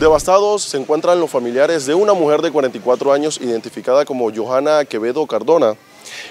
Devastados se encuentran los familiares de una mujer de 44 años identificada como Johanna Quevedo Cardona,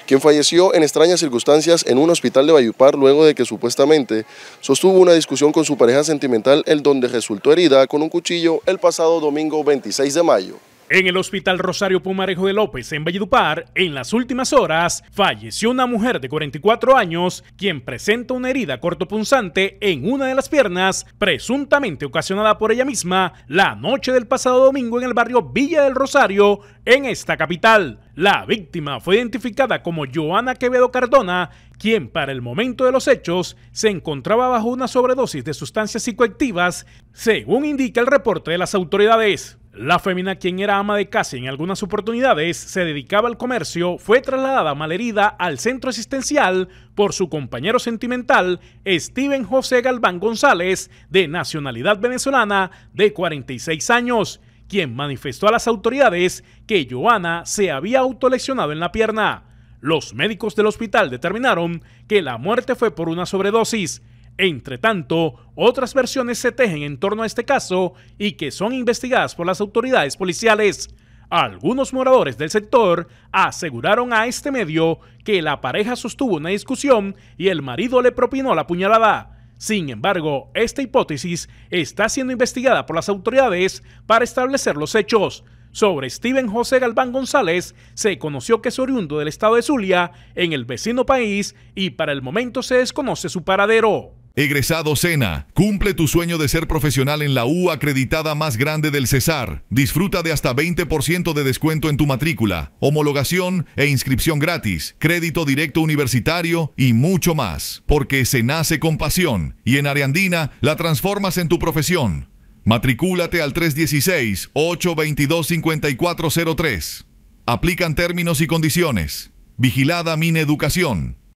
quien falleció en extrañas circunstancias en un hospital de Bayupar luego de que supuestamente sostuvo una discusión con su pareja sentimental, el donde resultó herida con un cuchillo el pasado domingo 26 de mayo. En el Hospital Rosario Pumarejo de López, en Valledupar, en las últimas horas, falleció una mujer de 44 años, quien presenta una herida cortopunzante en una de las piernas, presuntamente ocasionada por ella misma, la noche del pasado domingo en el barrio Villa del Rosario, en esta capital. La víctima fue identificada como Joana Quevedo Cardona, quien para el momento de los hechos se encontraba bajo una sobredosis de sustancias psicoactivas, según indica el reporte de las autoridades. La fémina, quien era ama de casa en algunas oportunidades se dedicaba al comercio, fue trasladada malherida al centro asistencial por su compañero sentimental, Steven José Galván González, de nacionalidad venezolana, de 46 años, quien manifestó a las autoridades que Joana se había autolesionado en la pierna. Los médicos del hospital determinaron que la muerte fue por una sobredosis, entre tanto, otras versiones se tejen en torno a este caso y que son investigadas por las autoridades policiales. Algunos moradores del sector aseguraron a este medio que la pareja sostuvo una discusión y el marido le propinó la puñalada. Sin embargo, esta hipótesis está siendo investigada por las autoridades para establecer los hechos. Sobre Steven José Galván González, se conoció que es oriundo del estado de Zulia, en el vecino país, y para el momento se desconoce su paradero. Egresado Sena, cumple tu sueño de ser profesional en la U acreditada más grande del Cesar. Disfruta de hasta 20% de descuento en tu matrícula, homologación e inscripción gratis, crédito directo universitario y mucho más. Porque se nace con pasión y en Ariandina la transformas en tu profesión. Matricúlate al 316-822-5403. Aplican términos y condiciones. Vigilada Mineducación. Educación.